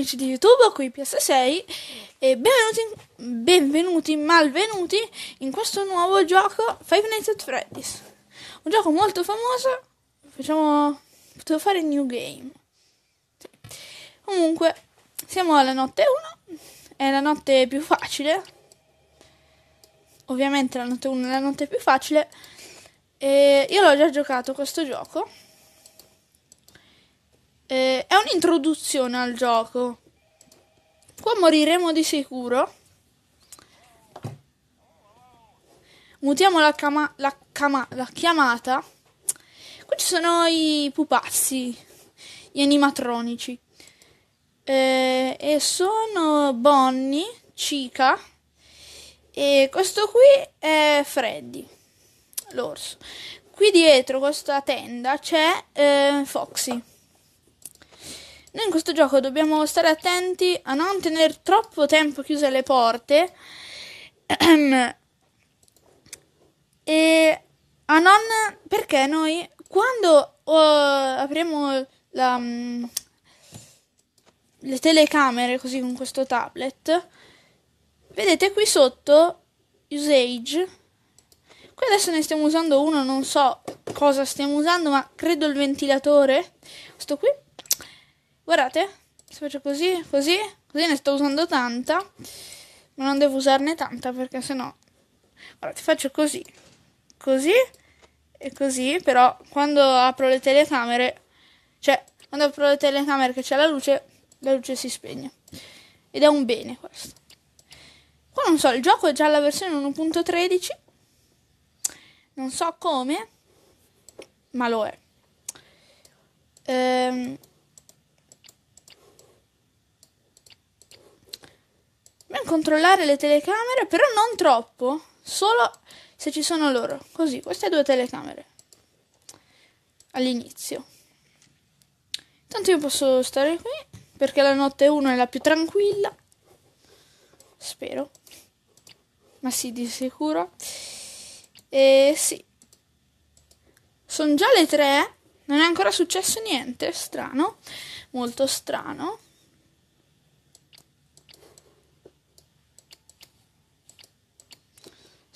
amici di YouTube, qui PS6 e benvenuti, benvenuti, malvenuti in questo nuovo gioco Five Nights at Freddy's. Un gioco molto famoso, facciamo... potevo fare New Game. Sì. Comunque, siamo alla notte 1, è la notte più facile. Ovviamente la notte 1 è la notte più facile. E io l'ho già giocato questo gioco eh, è un'introduzione al gioco. Qua moriremo di sicuro. Mutiamo la, cama- la, cama- la chiamata. Qui ci sono i pupazzi, gli animatronici. Eh, e sono Bonnie, Chica e questo qui è Freddy, l'orso. Qui dietro questa tenda c'è eh, Foxy. Noi in questo gioco dobbiamo stare attenti a non tenere troppo tempo chiuse le porte ehm, e a non perché noi quando uh, oh, apriamo la, um, le telecamere così con questo tablet vedete qui sotto usage qui adesso ne stiamo usando uno non so cosa stiamo usando ma credo il ventilatore questo qui guardate se faccio così così così ne sto usando tanta ma non devo usarne tanta perché sennò guardate faccio così così e così però quando apro le telecamere cioè quando apro le telecamere che c'è la luce la luce si spegne ed è un bene questo qua non so il gioco è già la versione 1.13 non so come ma lo è ehm controllare le telecamere, però non troppo, solo se ci sono loro. Così, queste due telecamere. All'inizio. Tanto io posso stare qui, perché la notte 1 è la più tranquilla. Spero. Ma sì, di sicuro. E sì. Sono già le 3, non è ancora successo niente, strano, molto strano.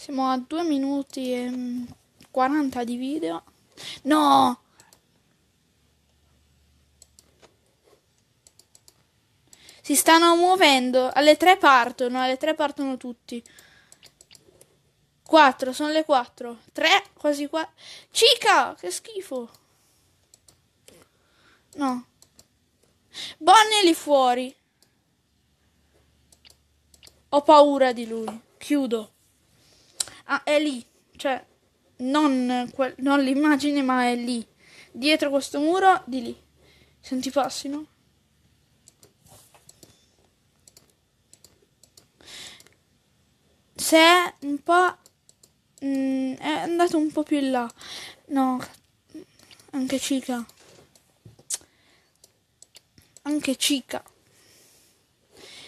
Siamo a 2 minuti e 40 di video. No! Si stanno muovendo. Alle 3 partono. Alle 3 partono tutti. 4, sono le 4. 3, quasi 4. Cica, che schifo. No. Bonnie lì fuori. Ho paura di lui. Chiudo ah, è lì, cioè non, que- non l'immagine ma è lì, dietro questo muro di lì. Senti passi, no? Se è un po'... Mh, mm, è andato un po' più in là. No, anche Cica. Anche Cica.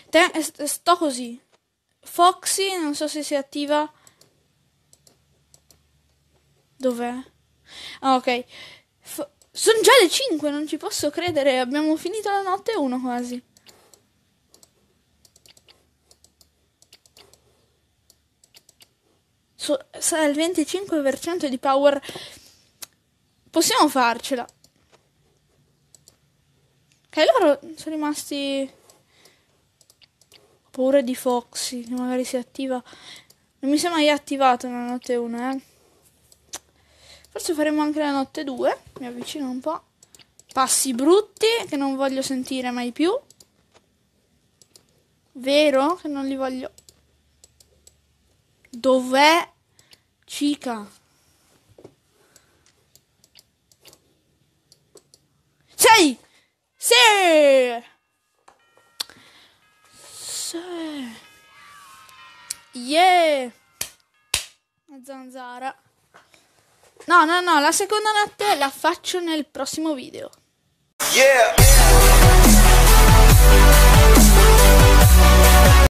Te, sto così. Foxy, non so se si attiva Dov'è? Ah, ok. F- sono già le 5, non ci posso credere. Abbiamo finito la notte 1 quasi. So- sarà il 25% di power. Possiamo farcela. Ok, loro sono rimasti... Ho paura di Foxy, che magari si attiva. Non mi sembra mai attivato nella notte 1, eh. Forse faremo anche la notte 2. Mi avvicino un po'. Passi brutti che non voglio sentire mai più. Vero che non li voglio... Dov'è Cica? Sei! Sì! Sì! Yeah! Zanzara. No, no, no, la seconda notte la faccio nel prossimo video. Yeah.